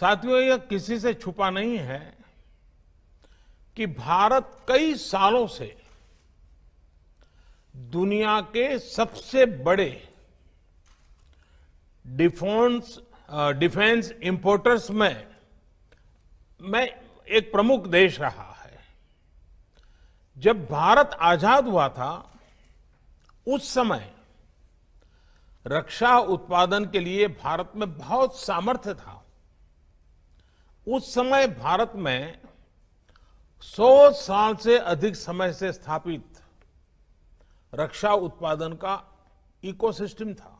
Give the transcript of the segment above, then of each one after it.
साथियों यह किसी से छुपा नहीं है कि भारत कई सालों से दुनिया के सबसे बड़े डिफेंस डिफेंस इंपोर्टर्स में मैं एक प्रमुख देश रहा है जब भारत आजाद हुआ था उस समय रक्षा उत्पादन के लिए भारत में बहुत सामर्थ्य था उस समय भारत में 100 साल से अधिक समय से स्थापित रक्षा उत्पादन का इकोसिस्टम था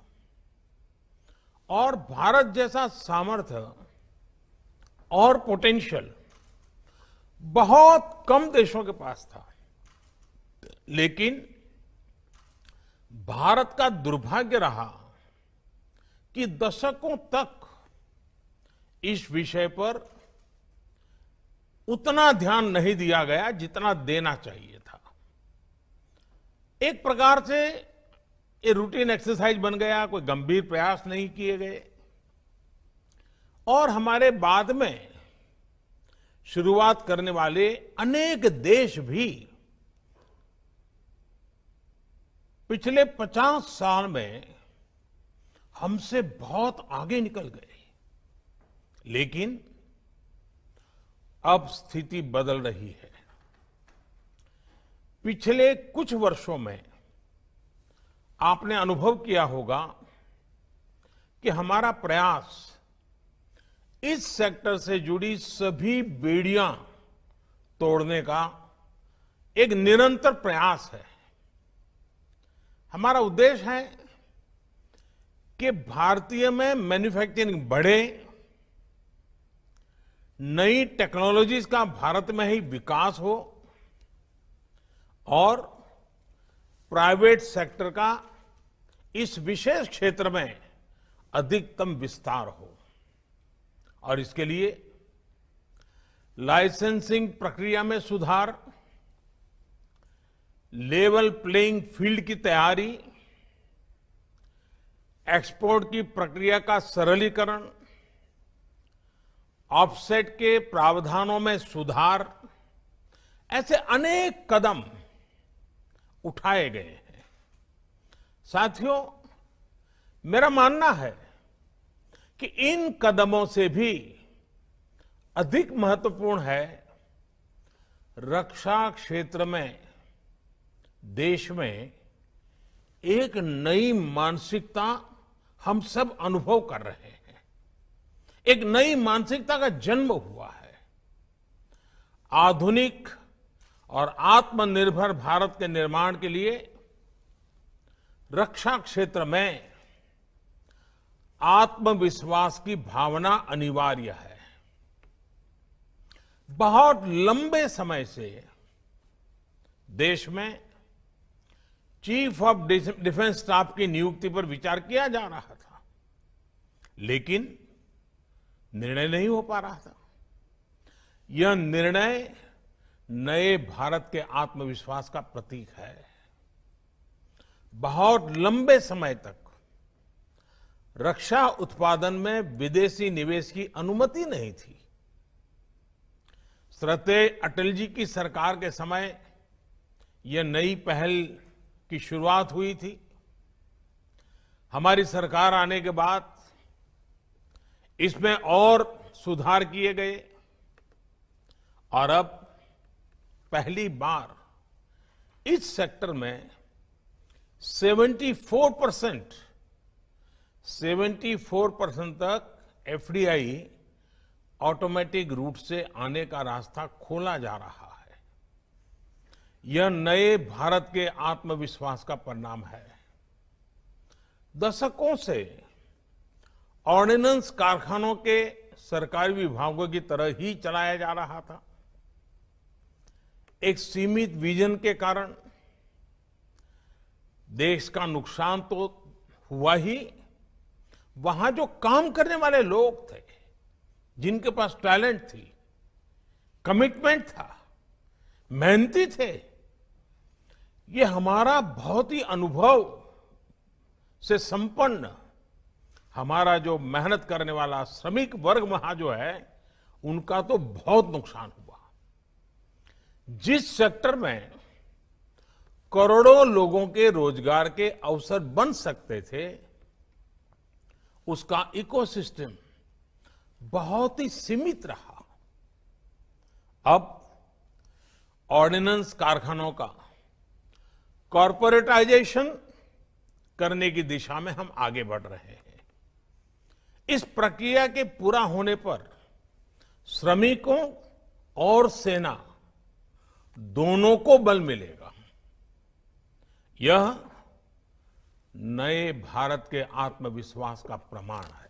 और भारत जैसा सामर्थ्य और पोटेंशियल बहुत कम देशों के पास था लेकिन भारत का दुर्भाग्य रहा कि दशकों तक इस विषय पर उतना ध्यान नहीं दिया गया जितना देना चाहिए था एक प्रकार से ये रूटीन एक्सरसाइज बन गया कोई गंभीर प्रयास नहीं किए गए और हमारे बाद में शुरुआत करने वाले अनेक देश भी पिछले 50 साल में हमसे बहुत आगे निकल गए लेकिन अब स्थिति बदल रही है पिछले कुछ वर्षों में आपने अनुभव किया होगा कि हमारा प्रयास इस सेक्टर से जुड़ी सभी बेड़ियां तोड़ने का एक निरंतर प्रयास है हमारा उद्देश्य है कि भारतीय में मैन्युफैक्चरिंग बढ़े नई टेक्नोलॉजीज का भारत में ही विकास हो और प्राइवेट सेक्टर का इस विशेष क्षेत्र में अधिकतम विस्तार हो और इसके लिए लाइसेंसिंग प्रक्रिया में सुधार लेवल प्लेइंग फील्ड की तैयारी एक्सपोर्ट की प्रक्रिया का सरलीकरण ऑफसेट के प्रावधानों में सुधार ऐसे अनेक कदम उठाए गए हैं साथियों मेरा मानना है कि इन कदमों से भी अधिक महत्वपूर्ण है रक्षा क्षेत्र में देश में एक नई मानसिकता हम सब अनुभव कर रहे हैं एक नई मानसिकता का जन्म हुआ है आधुनिक और आत्मनिर्भर भारत के निर्माण के लिए रक्षा क्षेत्र में आत्मविश्वास की भावना अनिवार्य है बहुत लंबे समय से देश में चीफ ऑफ डिफेंस स्टाफ की नियुक्ति पर विचार किया जा रहा था लेकिन निर्णय नहीं हो पा रहा था यह निर्णय नए भारत के आत्मविश्वास का प्रतीक है बहुत लंबे समय तक रक्षा उत्पादन में विदेशी निवेश की अनुमति नहीं थी श्रते अटल जी की सरकार के समय यह नई पहल की शुरुआत हुई थी हमारी सरकार आने के बाद इसमें और सुधार किए गए और अब पहली बार इस सेक्टर में 74 परसेंट सेवेंटी परसेंट तक एफडीआई ऑटोमेटिक रूट से आने का रास्ता खोला जा रहा है यह नए भारत के आत्मविश्वास का परिणाम है दशकों से ऑर्डिनेंस कारखानों के सरकारी विभागों की तरह ही चलाया जा रहा था एक सीमित विजन के कारण देश का नुकसान तो हुआ ही वहां जो काम करने वाले लोग थे जिनके पास टैलेंट थी कमिटमेंट था मेहनती थे ये हमारा बहुत ही अनुभव से संपन्न हमारा जो मेहनत करने वाला श्रमिक वर्ग वहां जो है उनका तो बहुत नुकसान हुआ जिस सेक्टर में करोड़ों लोगों के रोजगार के अवसर बन सकते थे उसका इकोसिस्टम बहुत ही सीमित रहा अब ऑर्डिनेंस कारखानों का कॉरपोरेटाइजेशन करने की दिशा में हम आगे बढ़ रहे हैं इस प्रक्रिया के पूरा होने पर श्रमिकों और सेना दोनों को बल मिलेगा यह नए भारत के आत्मविश्वास का प्रमाण है